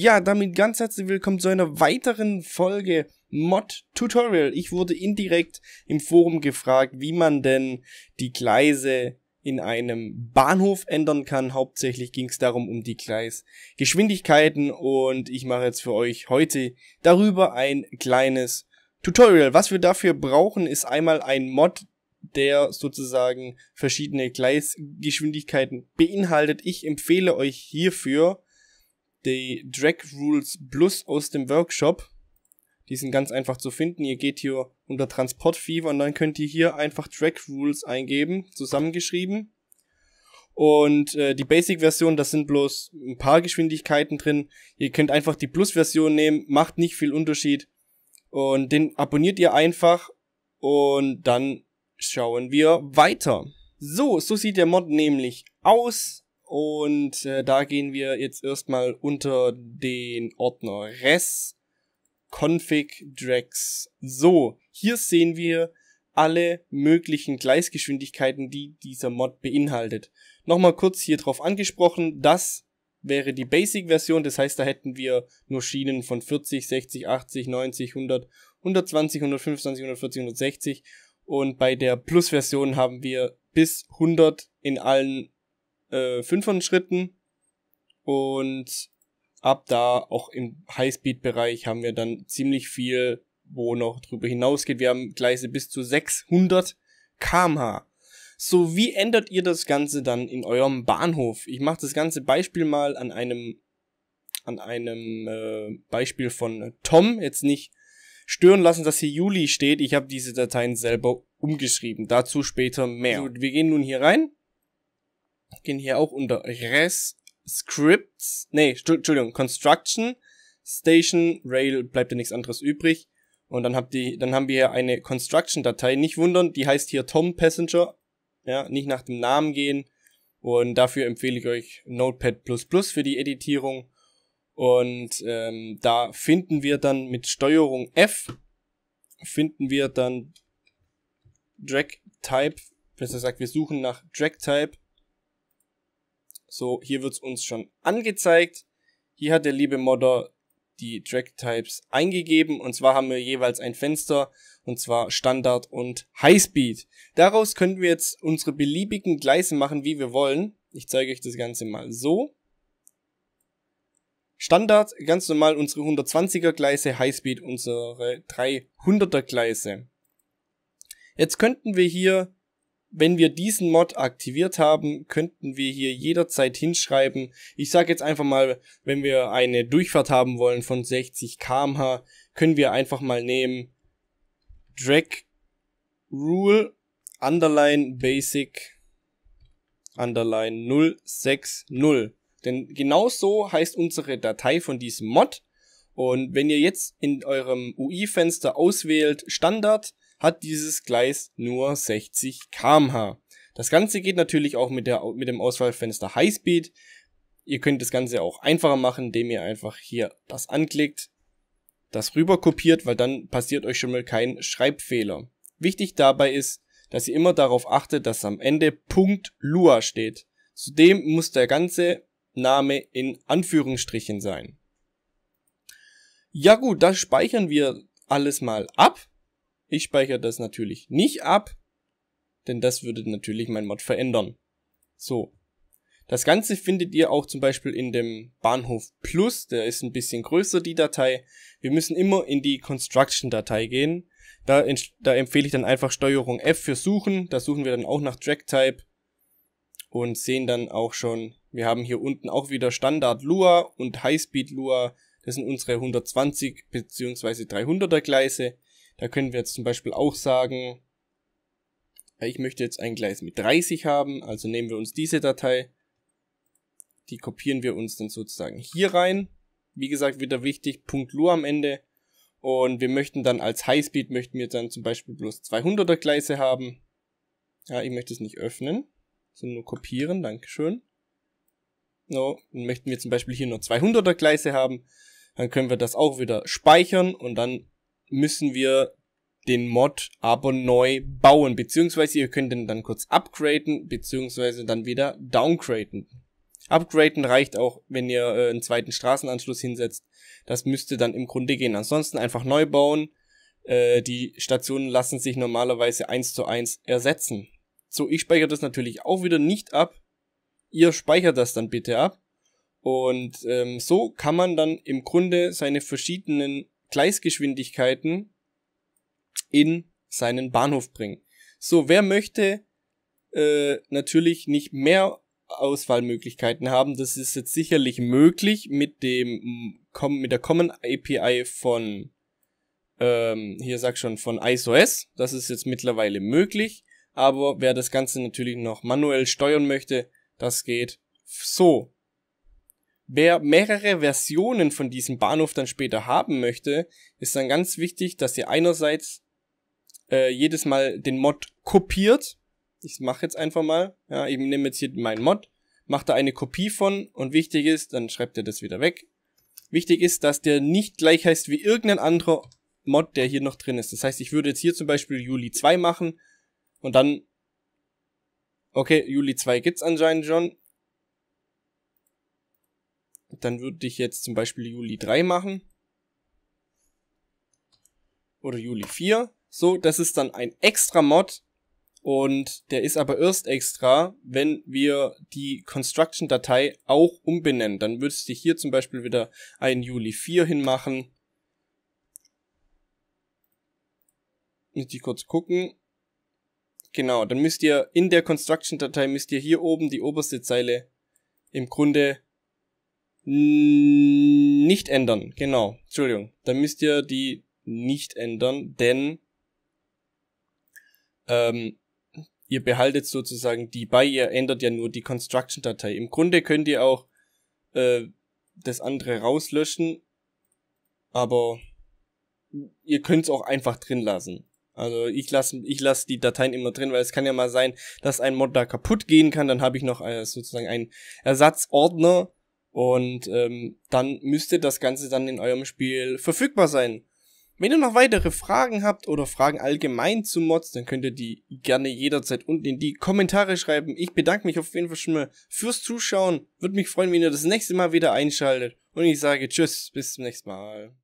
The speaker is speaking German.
Ja, damit ganz herzlich willkommen zu einer weiteren Folge Mod Tutorial. Ich wurde indirekt im Forum gefragt, wie man denn die Gleise in einem Bahnhof ändern kann. Hauptsächlich ging es darum um die Gleisgeschwindigkeiten und ich mache jetzt für euch heute darüber ein kleines Tutorial. Was wir dafür brauchen, ist einmal ein Mod, der sozusagen verschiedene Gleisgeschwindigkeiten beinhaltet. Ich empfehle euch hierfür die Drag Rules Plus aus dem Workshop. Die sind ganz einfach zu finden. Ihr geht hier unter Transport Fever und dann könnt ihr hier einfach Drag Rules eingeben, zusammengeschrieben. Und äh, die Basic-Version, das sind bloß ein paar Geschwindigkeiten drin. Ihr könnt einfach die Plus-Version nehmen, macht nicht viel Unterschied. Und den abonniert ihr einfach und dann schauen wir weiter. So, so sieht der Mod nämlich aus. Und äh, da gehen wir jetzt erstmal unter den Ordner Res Config Drags. So, hier sehen wir alle möglichen Gleisgeschwindigkeiten, die dieser Mod beinhaltet. Nochmal kurz hier drauf angesprochen, das wäre die Basic-Version, das heißt, da hätten wir nur Schienen von 40, 60, 80, 90, 100, 120, 125, 140, 160 und bei der Plus-Version haben wir bis 100 in allen äh, Fünfern Schritten und ab da auch im Highspeed-Bereich haben wir dann ziemlich viel, wo noch drüber hinausgeht. Wir haben Gleise bis zu 600 kmh. So, wie ändert ihr das Ganze dann in eurem Bahnhof? Ich mache das ganze Beispiel mal an einem an einem äh, Beispiel von Tom. Jetzt nicht stören lassen, dass hier Juli steht. Ich habe diese Dateien selber umgeschrieben. Dazu später mehr. So, wir gehen nun hier rein gehen hier auch unter Res Scripts, nee, Entschuldigung, Construction, Station, Rail, bleibt ja nichts anderes übrig. Und dann habt ihr, dann haben wir hier eine Construction-Datei. Nicht wundern, die heißt hier Tom Passenger. Ja, nicht nach dem Namen gehen. Und dafür empfehle ich euch Notepad für die Editierung. Und ähm, da finden wir dann mit Steuerung F finden wir dann Drag Type. Besser gesagt, wir suchen nach Drag Type so, hier wird's uns schon angezeigt. Hier hat der liebe Modder die Track Types eingegeben und zwar haben wir jeweils ein Fenster und zwar Standard und Highspeed. Daraus können wir jetzt unsere beliebigen Gleise machen, wie wir wollen. Ich zeige euch das Ganze mal so. Standard, ganz normal unsere 120er Gleise, Highspeed unsere 300er Gleise. Jetzt könnten wir hier wenn wir diesen Mod aktiviert haben, könnten wir hier jederzeit hinschreiben. Ich sage jetzt einfach mal, wenn wir eine Durchfahrt haben wollen von 60 km/h, können wir einfach mal nehmen Drag Rule Underline Basic Underline 060. Denn genau so heißt unsere Datei von diesem Mod. Und wenn ihr jetzt in eurem UI-Fenster auswählt Standard, hat dieses Gleis nur 60 km/h. Das Ganze geht natürlich auch mit, der, mit dem Auswahlfenster Highspeed. Ihr könnt das Ganze auch einfacher machen, indem ihr einfach hier das anklickt, das rüber kopiert, weil dann passiert euch schon mal kein Schreibfehler. Wichtig dabei ist, dass ihr immer darauf achtet, dass am Ende Punkt Lua steht. Zudem muss der ganze Name in Anführungsstrichen sein. Ja gut, das speichern wir alles mal ab ich speichere das natürlich nicht ab, denn das würde natürlich mein Mod verändern. So. Das Ganze findet ihr auch zum Beispiel in dem Bahnhof Plus, der ist ein bisschen größer, die Datei. Wir müssen immer in die Construction-Datei gehen. Da, da, empfehle ich dann einfach Steuerung F für Suchen. Da suchen wir dann auch nach Track Type und sehen dann auch schon, wir haben hier unten auch wieder Standard Lua und Highspeed Lua. Das sind unsere 120 bzw. 300er Gleise. Da können wir jetzt zum Beispiel auch sagen, äh, ich möchte jetzt ein Gleis mit 30 haben, also nehmen wir uns diese Datei, die kopieren wir uns dann sozusagen hier rein. Wie gesagt, wieder wichtig, Punkt Lua am Ende. Und wir möchten dann als Highspeed, möchten wir dann zum Beispiel bloß 200er Gleise haben. Ja, ich möchte es nicht öffnen, sondern nur kopieren, Dankeschön. No, dann möchten wir zum Beispiel hier nur 200er Gleise haben, dann können wir das auch wieder speichern und dann müssen wir den Mod aber neu bauen, beziehungsweise ihr könnt ihn dann kurz upgraden, beziehungsweise dann wieder downgraden. Upgraden reicht auch, wenn ihr äh, einen zweiten Straßenanschluss hinsetzt. Das müsste dann im Grunde gehen. Ansonsten einfach neu bauen. Äh, die Stationen lassen sich normalerweise eins zu eins ersetzen. So, ich speichere das natürlich auch wieder nicht ab. Ihr speichert das dann bitte ab. Und ähm, so kann man dann im Grunde seine verschiedenen Gleisgeschwindigkeiten in seinen Bahnhof bringen. So, wer möchte äh, natürlich nicht mehr Auswahlmöglichkeiten haben? Das ist jetzt sicherlich möglich mit dem mit der Common API von ähm, hier sag schon von iOS. Das ist jetzt mittlerweile möglich. Aber wer das Ganze natürlich noch manuell steuern möchte, das geht so. Wer mehrere Versionen von diesem Bahnhof dann später haben möchte, ist dann ganz wichtig, dass ihr einerseits äh, jedes Mal den Mod kopiert. Ich mache jetzt einfach mal. Ja, ich nehme jetzt hier meinen Mod, mache da eine Kopie von und wichtig ist, dann schreibt ihr das wieder weg. Wichtig ist, dass der nicht gleich heißt wie irgendein anderer Mod, der hier noch drin ist. Das heißt, ich würde jetzt hier zum Beispiel Juli 2 machen und dann Okay, Juli 2 gibt's anscheinend schon dann würde ich jetzt zum Beispiel Juli 3 machen. Oder Juli 4. So, das ist dann ein extra Mod. Und der ist aber erst extra, wenn wir die Construction-Datei auch umbenennen. Dann würdest du hier zum Beispiel wieder einen Juli 4 hinmachen. Müsst ihr kurz gucken. Genau, dann müsst ihr in der Construction-Datei müsst ihr hier oben die oberste Zeile im Grunde nicht ändern. Genau, Entschuldigung. Dann müsst ihr die nicht ändern, denn ähm, ihr behaltet sozusagen die bei, ihr ändert ja nur die Construction-Datei. Im Grunde könnt ihr auch äh, das andere rauslöschen, aber ihr könnt es auch einfach drin lassen. Also ich lasse ich lass die Dateien immer drin, weil es kann ja mal sein, dass ein Mod da kaputt gehen kann. Dann habe ich noch äh, sozusagen einen Ersatzordner, und ähm, dann müsste das Ganze dann in eurem Spiel verfügbar sein. Wenn ihr noch weitere Fragen habt oder Fragen allgemein zu Mods, dann könnt ihr die gerne jederzeit unten in die Kommentare schreiben. Ich bedanke mich auf jeden Fall schon mal fürs Zuschauen. Würde mich freuen, wenn ihr das nächste Mal wieder einschaltet. Und ich sage Tschüss, bis zum nächsten Mal.